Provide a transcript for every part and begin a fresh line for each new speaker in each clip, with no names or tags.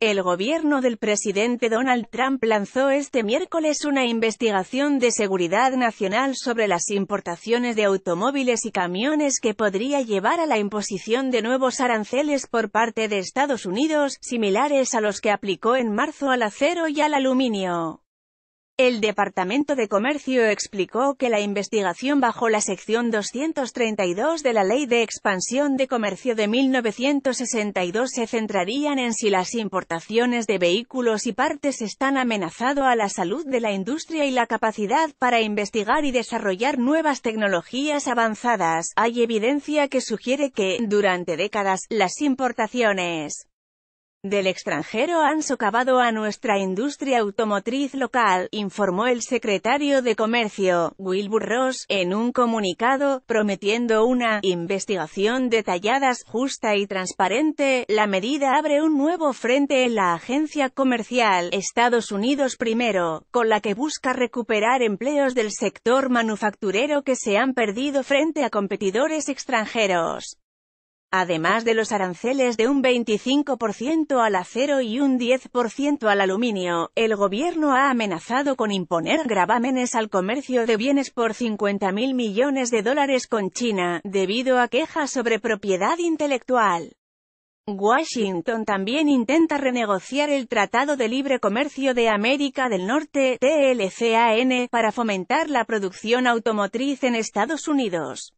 El gobierno del presidente Donald Trump lanzó este miércoles una investigación de seguridad nacional sobre las importaciones de automóviles y camiones que podría llevar a la imposición de nuevos aranceles por parte de Estados Unidos, similares a los que aplicó en marzo al acero y al aluminio. El Departamento de Comercio explicó que la investigación bajo la sección 232 de la Ley de Expansión de Comercio de 1962 se centrarían en si las importaciones de vehículos y partes están amenazado a la salud de la industria y la capacidad para investigar y desarrollar nuevas tecnologías avanzadas. Hay evidencia que sugiere que, durante décadas, las importaciones del extranjero han socavado a nuestra industria automotriz local, informó el secretario de Comercio, Wilbur Ross, en un comunicado, prometiendo una investigación detallada, justa y transparente. La medida abre un nuevo frente en la agencia comercial Estados Unidos primero, con la que busca recuperar empleos del sector manufacturero que se han perdido frente a competidores extranjeros además de los aranceles de un 25% al acero y un 10% al aluminio, el gobierno ha amenazado con imponer gravámenes al comercio de bienes por 50.000 millones de dólares con China, debido a quejas sobre propiedad intelectual. Washington también intenta renegociar el Tratado de Libre Comercio de América del Norte, TLCAN, para fomentar la producción automotriz en Estados Unidos.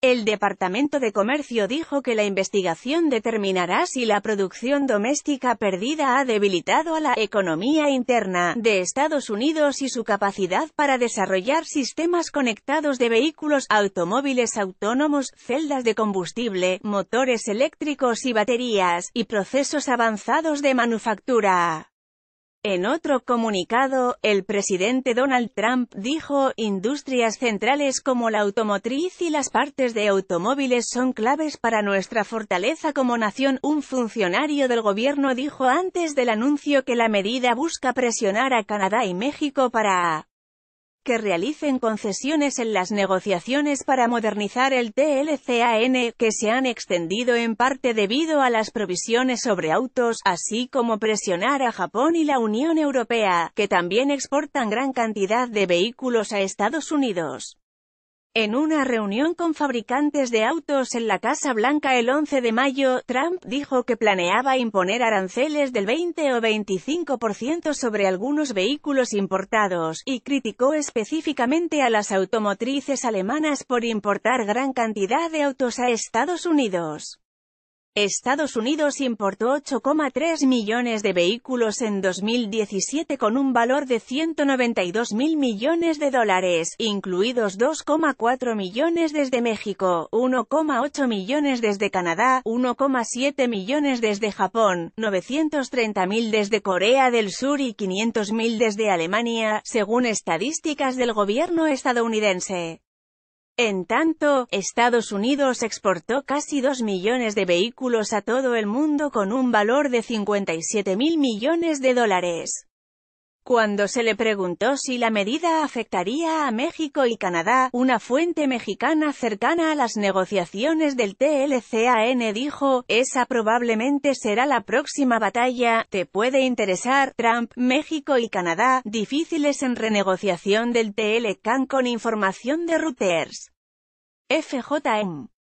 El Departamento de Comercio dijo que la investigación determinará si la producción doméstica perdida ha debilitado a la economía interna de Estados Unidos y su capacidad para desarrollar sistemas conectados de vehículos automóviles autónomos, celdas de combustible, motores eléctricos y baterías, y procesos avanzados de manufactura. En otro comunicado, el presidente Donald Trump dijo, industrias centrales como la automotriz y las partes de automóviles son claves para nuestra fortaleza como nación. Un funcionario del gobierno dijo antes del anuncio que la medida busca presionar a Canadá y México para que realicen concesiones en las negociaciones para modernizar el TLCAN, que se han extendido en parte debido a las provisiones sobre autos, así como presionar a Japón y la Unión Europea, que también exportan gran cantidad de vehículos a Estados Unidos. En una reunión con fabricantes de autos en la Casa Blanca el 11 de mayo, Trump dijo que planeaba imponer aranceles del 20 o 25% sobre algunos vehículos importados, y criticó específicamente a las automotrices alemanas por importar gran cantidad de autos a Estados Unidos. Estados Unidos importó 8,3 millones de vehículos en 2017 con un valor de 192 mil millones de dólares, incluidos 2,4 millones desde México, 1,8 millones desde Canadá, 1,7 millones desde Japón, 930 mil desde Corea del Sur y 500 mil desde Alemania, según estadísticas del gobierno estadounidense. En tanto, Estados Unidos exportó casi 2 millones de vehículos a todo el mundo con un valor de 57 mil millones de dólares. Cuando se le preguntó si la medida afectaría a México y Canadá, una fuente mexicana cercana a las negociaciones del TLCAN dijo, esa probablemente será la próxima batalla, te puede interesar, Trump, México y Canadá, difíciles en renegociación del TLCAN con información de Reuters. FJM